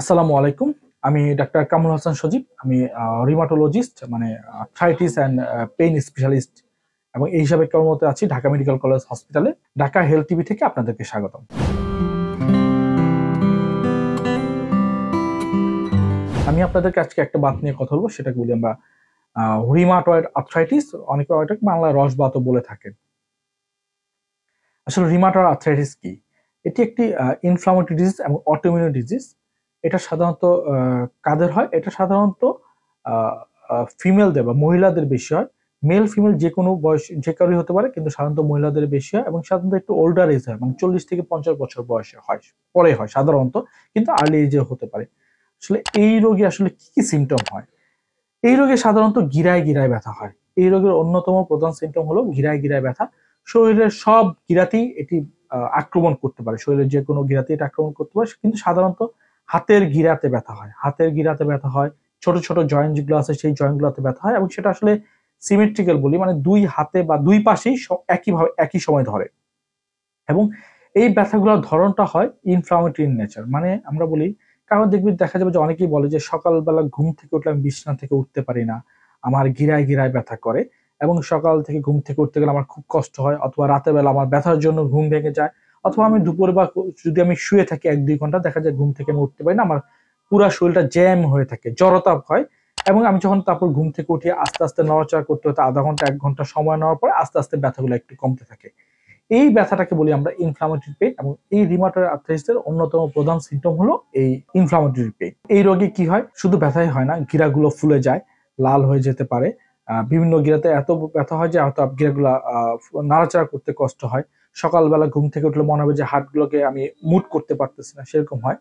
আসসালামু আলাইকুম আমি ডাক্তার কামুল হাসান সজীব আমি রিমাটোলজিস্ট মানে আর্থ্রাইটিস অ্যান্ড পেইন স্পেশালিস্ট এবং এই হিসাবে কর্মরত আছি ঢাকা মেডিকেল কলেজ হসপিটালে ঢাকা হেলথ টিভি থেকে আপনাদেরকে স্বাগতম আমি আপনাদেরকে আজকে একটা বাত নিয়ে কথা বলবো সেটাকে বলি আমরা রিমাটয়েড আর্থ্রাইটিস অনেকে এটাকে বাংলায় রসবাতও বলে থাকেন আসলে রিমাটয়েড আর্থ্রাইটিস কি এটি একটি ইনফ্লামেটরি ডিজিজ এবং অটোমিউনি ডিজিজ এটা সাধারণত কাদের হয় এটা সাধারণত ফিমেলদের বা মহিলাদের বেশি হয় মেল ফিমেল যে কোনো বয়স যে কারোই হতে পারে কিন্তু সাধারণত মহিলাদের বেশি হয় এবং সাধারণত একটু ওল্ডার এজ হয় মানে চল্লিশ থেকে পঞ্চাশ বছর বয়সে হয় পরে হয় সাধারণত কিন্তু আর্লি এজে হতে পারে আসলে এই রোগে আসলে কি কি সিমটম হয় এই রোগে সাধারণত গিরায় গিরায় ব্যথা হয় এই রোগের অন্যতম প্রধান সিমটম হলো গিরায় গিরায় ব্যথা শরীরের সব গিরাতেই এটি আক্রমণ করতে পারে শরীরের যে কোনো গিরাতে এটা আক্রমণ করতে পারে কিন্তু সাধারণত হাতের গিরাতে ব্যথা হয় হাতের গিরাতে ব্যথা হয় ছোট ছোট জয়েন্ট যেগুলো আছে সেই জয়েন্টগুলোতে ব্যথা হয় এবং সেটা আসলে সিমেট্রিক্যাল বলি মানে দুই হাতে বা দুই পাশেই একইভাবে একই সময় ধরে এবং এই ব্যথাগুলোর ধরনটা হয় ইনফ্লামেটরি নেচার মানে আমরা বলি কারণ দেখবি দেখা যাবে যে অনেকেই বলে যে সকালবেলা ঘুম থেকে উঠলে আমি বিছনা থেকে উঠতে পারি না আমার গিরায় গিরায় ব্যথা করে এবং সকাল থেকে ঘুম থেকে উঠতে গেলে আমার খুব কষ্ট হয় অথবা রাতের বেলা আমার ব্যথার জন্য ঘুম ভেঙে যায় অথবা আমি দুপুরে বা যদি আমি শুয়ে থাকি এক দুই ঘন্টা দেখা যায় ঘুম থেকে আমি উঠতে পারি না আমার পুরা শরীরটা জ্যাম হয়ে থাকে জড়তা হয় এবং আমি যখন তারপর ঘুম থেকে উঠি আস্তে আস্তে নড়াচড়া করতে হতে আধা ঘন্টা এক ঘন্টা সময় নেওয়ার পরে আস্তে আস্তে ব্যথাগুলো একটু কমতে থাকে এই ব্যথাটাকে বলি আমরা ইনফ্লামেটরি পেইন এবং এই রিমাটার আর্থ্রাইটিসের অন্যতম প্রধান সিম্পটম হলো এই ইনফ্লামেটরি পেইন এই রোগে কি হয় শুধু ব্যথাই হয় না গিরাগুলো ফুলে যায় লাল হয়ে যেতে পারে বিভিন্ন গিরাতে এত ব্যথা হয় যে হয়তো গিরাগুলো নাড়াচাড়া করতে কষ্ট হয় সকালবেলা ঘুম থেকে উঠলে মনে হবে যে হাটগুলোকে আমি মুট করতে পারতেছি না সেরকম হয়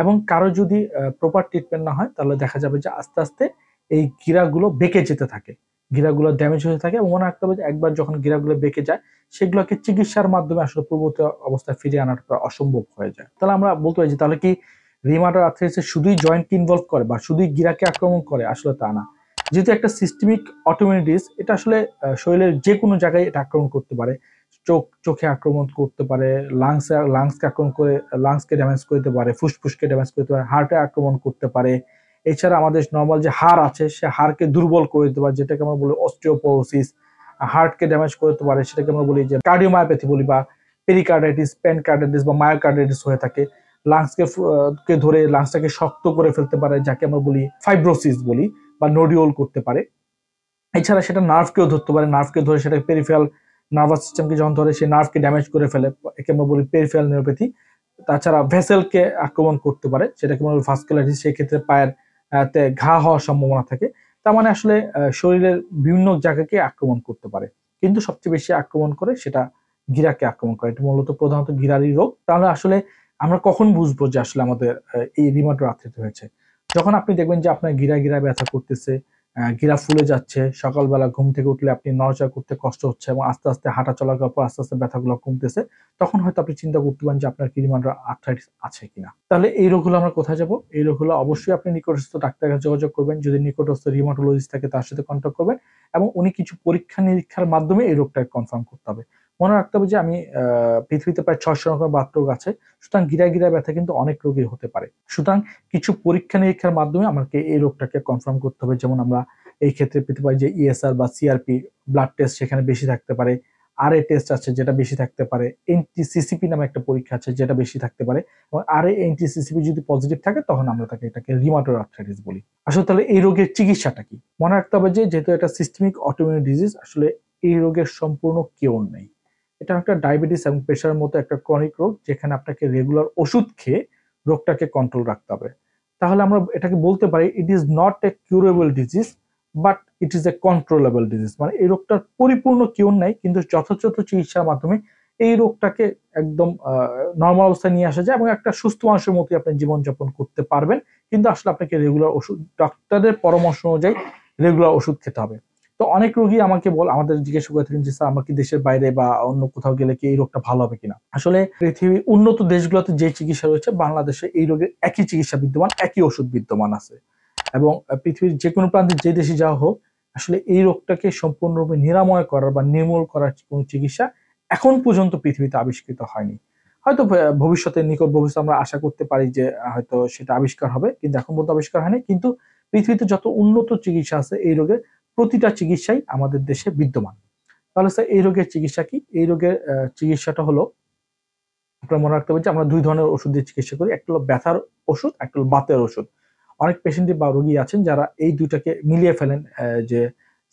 এবং কারো যদি প্রপার ট্রিটমেন্ট না হয় তাহলে দেখা যাবে যে আস্তে আস্তে এই গিরাগুলো বেঁকে যেতে থাকে গিরাগুলো ড্যামেজ হতে থাকে মনে রাখতে হবে যে একবার যখন গিরাগুলো বেঁকে যায় সেগুলোকে চিকিৎসার মাধ্যমে আসলে পূর্বতী অবস্থায় ফিরে আনাটা অসম্ভব হয়ে যায় তাহলে আমরা বলতে পারি যে তাহলে কি রিমাটার আর্থ্রাইটিসে শুধুই জয়েন্টকে ইনভলভ করে বা শুধুই গিরাকে আক্রমণ করে আসলে তা না যেহেতু একটা সিস্টেমিক অটোমেটিস এটা আসলে শরীরের যে কোনো জায়গায় এটা আক্রমণ করতে পারে চোখ চোখে আক্রমণ করতে পারে লাংস লাংসকে আক্রমণ করে লাংসকে ড্যামেজ করতে পারে ফুসফুসকে ড্যামেজ করতে পারে হার্টে আক্রমণ করতে পারে এছাড়া আমাদের নর্মাল যে হাড় আছে সে হাড়কে দুর্বল করে দিতে পারে যেটাকে আমরা বলি অস্টিওপোরোসিস হার্টকে ড্যামেজ করতে পারে সেটাকে আমরা বলি যে কার্ডিওমায়োপ্যাথি বলি বা পেরিকার্ডাইটিস প্যানকার্ডাইটিস বা মায়োকার্ডাইটিস হয়ে থাকে লাংসকে কে ধরে লাংসটাকে শক্ত করে ফেলতে পারে যাকে আমরা বলি ফাইব্রোসিস বলি বা নোডিওল করতে পারে এছাড়া সেটা নার্ভকেও ধরতে পারে নার্ভকে ধরে সেটাকে পেরিফেরাল নার্ভাস সিস্টেমকে যখন ধরে সেই নার্ভকে ড্যামেজ করে ফেলে একে আমরা বলি পেরিফেরাল নিউরোপ্যাথি তাছাড়া ভেসেলকে আক্রমণ করতে পারে সেটাকে আমরা ভাস্কুলারিটিস সেই ক্ষেত্রে পায়ের তে ঘা হওয়ার সম্ভাবনা থাকে তার মানে আসলে শরীরের বিভিন্ন জায়গাকে আক্রমণ করতে পারে কিন্তু সবচেয়ে বেশি আক্রমণ করে সেটা গিরাকে আক্রমণ করে এটা মূলত প্রধানত গিরারি রোগ তাহলে আসলে আমরা কখন বুঝবো যে আসলে আমাদের এই রিমাটো আথ্রিট হয়েছে যখন আপনি দেখবেন যে আপনার গিরা গিরা ব্যথা করতেছে গিরা ফুলে যাচ্ছে সকালবেলা ঘুম থেকে উঠলে আপনি নড়চড় করতে কষ্ট হচ্ছে এবং আস্তে আস্তে হাঁটা চলার পর আস্তে আস্তে ব্যথাগুলো কমতেছে তখন হয়তো আপনি চিন্তা করতে পারেন যে আপনার কিরিমান্ডার আর্থাইটিস আছে কিনা তাহলে এই রোগগুলো আমরা কোথায় যাব এই রোগগুলো অবশ্যই আপনি নিকটস্থ ডাক্তারের কাছে যোগাযোগ করবেন যদি নিকটস্থ রিমাটোলজিস্ট থাকে তার সাথে কন্ট্যাক্ট করবেন এবং উনি কিছু পরীক্ষা নিরীক্ষার মাধ্যমে এই রোগটাকে কনফার্ম করতে হবে মনে রাখতে হবে যে আমি পৃথিবীতে প্রায় ছয়শো রকমের রোগ আছে সুতরাং গিরা গিরা ব্যথা কিন্তু অনেক রোগী হতে পারে সুতরাং কিছু পরীক্ষা নিরীক্ষার মাধ্যমে আমাকে এই রোগটাকে কনফার্ম করতে হবে যেমন আমরা এই ক্ষেত্রে পেতে পারি যে ইএসআর e বা সিআরপি ব্লাড টেস্ট সেখানে বেশি থাকতে পারে আর এ টেস্ট আছে যেটা বেশি থাকতে পারে এনটিসিসিপি নামে একটা পরীক্ষা আছে যেটা বেশি থাকতে পারে এবং আর এ এনটিসিসিপি যদি পজিটিভ থাকে তখন আমরা তাকে এটাকে রিমাটোর আর্থাইটিস বলি আসলে তাহলে এই রোগের চিকিৎসাটা কি মনে রাখতে হবে যে যেহেতু এটা সিস্টেমিক অটোমিউন ডিজিজ আসলে এই রোগের সম্পূর্ণ কেউ নেই এটা একটা ডায়াবেটিস এবং প্রেশারের মতো একটা ক্রনিক রোগ যেখানে আপনাকে রেগুলার ওষুধ খেয়ে রোগটাকে কন্ট্রোল রাখতে হবে তাহলে আমরা এটাকে বলতে পারি it is not a curable disease but it is a controllable disease মানে এই রোগটার পরিপূর্ণ কিউর নাই কিন্তু যথাযথ চিকিৎসার মাধ্যমে এই রোগটাকে একদম নর্মাল অবস্থায় নিয়ে আসা যায় এবং একটা সুস্থ মানুষের মতোই আপনি জীবনযাপন করতে পারবেন কিন্তু আসলে আপনাকে রেগুলার ওষুধ ডাক্তারের পরামর্শ অনুযায়ী রেগুলার ওষুধ খেতে হবে তো অনেক রোগী আমাকে বল আমাদের জিজ্ঞেস করে থাকেন যে স্যার আমার কি দেশের বাইরে বা অন্য কোথাও গেলে কি এই রোগটা ভালো হবে কিনা আসলে পৃথিবীর উন্নত দেশগুলোতে যে চিকিৎসা রয়েছে বাংলাদেশে এই রোগের একই চিকিৎসা বিদ্যমান একই ওষুধ বিদ্যমান আছে এবং পৃথিবীর যে কোনো প্রান্তে যে দেশে যাওয়া হোক আসলে এই রোগটাকে সম্পূর্ণরূপে নিরাময় করার বা নির্মূল করার কোনো চিকিৎসা এখন পর্যন্ত পৃথিবীতে আবিষ্কৃত হয়নি হয়তো ভবিষ্যতে নিকট ভবিষ্যতে আমরা আশা করতে পারি যে হয়তো সেটা আবিষ্কার হবে কিন্তু এখন পর্যন্ত আবিষ্কার হয়নি কিন্তু পৃথিবীতে যত উন্নত চিকিৎসা আছে এই রোগের প্রতিটা চিকিৎসাই আমাদের দেশে বিদ্যমান তাহলে স্যার এই রোগের চিকিৎসা কি এই রোগের চিকিৎসাটা হলো আপনার মনে রাখতে হবে যে আমরা দুই ধরনের ওষুধ দিয়ে চিকিৎসা করি একটা হলো ব্যথার ওষুধ একটা হলো বাতের ওষুধ অনেক পেশেন্টই বা রোগী আছেন যারা এই দুইটাকে মিলিয়ে ফেলেন যে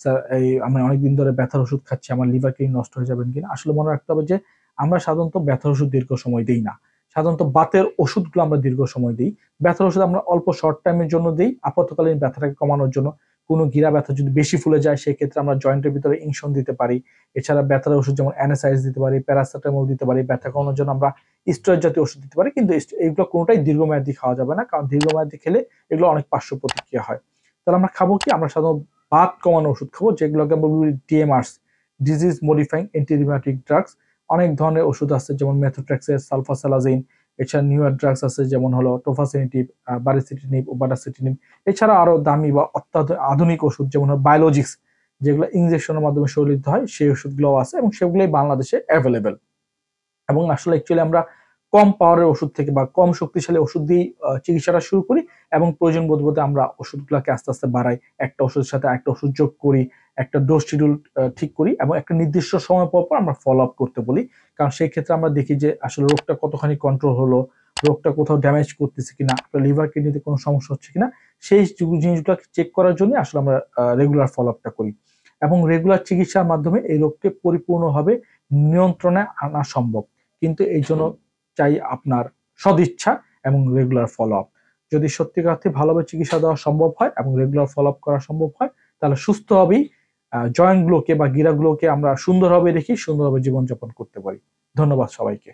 স্যার এই আমি অনেকদিন ধরে ব্যথার ওষুধ খাচ্ছি আমার লিভার কি নষ্ট হয়ে যাবেন কিনা আসলে মনে রাখতে হবে যে আমরা সাধারণত ব্যথার ওষুধ দীর্ঘ সময় দিই না সাধারণত বাতের ওষুধগুলো আমরা দীর্ঘ সময় দিই ব্যথার ওষুধ আমরা অল্প শর্ট টাইমের জন্য দিই আপাতকালীন ব্যথাটাকে কমানোর জন্য কোনো গিরা ব্যথা যদি বেশি ফুলে যায় সেক্ষেত্রে আমরা জয়েন্টের ভিতরে ইনশন দিতে পারি এছাড়া ব্যথার ওষুধ যেমন অ্যানাসাইজ দিতে পারি প্যারাসিটামল দিতে পারি ব্যথা কমানোর জন্য আমরা স্টোরেজ জাতীয় ওষুধ দিতে পারি কিন্তু এগুলো কোনোটাই দীর্ঘমেয়াদী খাওয়া যাবে না কারণ দীর্ঘমেয়াদী খেলে এগুলো অনেক পার্শ্ব প্রতিক্রিয়া হয় তাহলে আমরা খাবো কি আমরা সাধারণত বাত কমানো ওষুধ খাবো যেগুলোকে আমরা বলি DMARDs disease modifying antirheumatic drugs অনেক ধরনের ওষুধ আছে যেমন মেথোট্রাক্সেস সালফাসালাজিন এছাড়া নিউ ড্রাগস আছে যেমন হলো টোফাসিনিটিভ বারিসিটিনিভ ওবাডাসিটিনিভ এছাড়া আরও দামি বা অত্যাধিক আধুনিক ওষুধ যেমন হলো বায়োলজিক্স যেগুলো ইঞ্জেকশনের মাধ্যমে শরীর হয় সেই ওষুধগুলোও আছে এবং সেগুলোই বাংলাদেশে অ্যাভেলেবেল এবং আসলে অ্যাকচুয়ালি আমরা কম পাওয়ারের ওষুধ থেকে বা কম শক্তিশালী ওষুধ দিয়ে চিকিৎসাটা শুরু করি এবং প্রয়োজন বোধ বোধে আমরা ওষুধগুলোকে আস্তে আস্তে বাড়াই একটা ওষুধের সাথে একটা ওষুধ যোগ করি একটা ডোজ শিডিউল ঠিক করি এবং একটা নির্দিষ্ট সময় পর পর আমরা ফলো আপ করতে বলি কারণ সেই ক্ষেত্রে আমরা দেখি যে আসলে রোগটা কতখানি কন্ট্রোল হলো রোগটা কোথাও ড্যামেজ করতেছে কিনা আপনার লিভার কিডনিতে কোনো সমস্যা হচ্ছে কিনা সেই জিনিসগুলো চেক করার জন্য আসলে আমরা রেগুলার ফলো আপটা করি এবং রেগুলার চিকিৎসার মাধ্যমে এই রোগকে পরিপূর্ণভাবে নিয়ন্ত্রণে আনা সম্ভব কিন্তু এই জন্য চাই আপনার সদিচ্ছা এবং রেগুলার ফলো আপ যদি সত্যিকার অর্থে ভালোভাবে চিকিৎসা দেওয়া সম্ভব হয় এবং রেগুলার ফলো আপ করা সম্ভব হয় তাহলে সুস্থভাবেই জয়েন্টগুলোকে বা গিরাগুলোকে আমরা সুন্দরভাবে রেখে সুন্দরভাবে জীবনযাপন করতে পারি ধন্যবাদ সবাইকে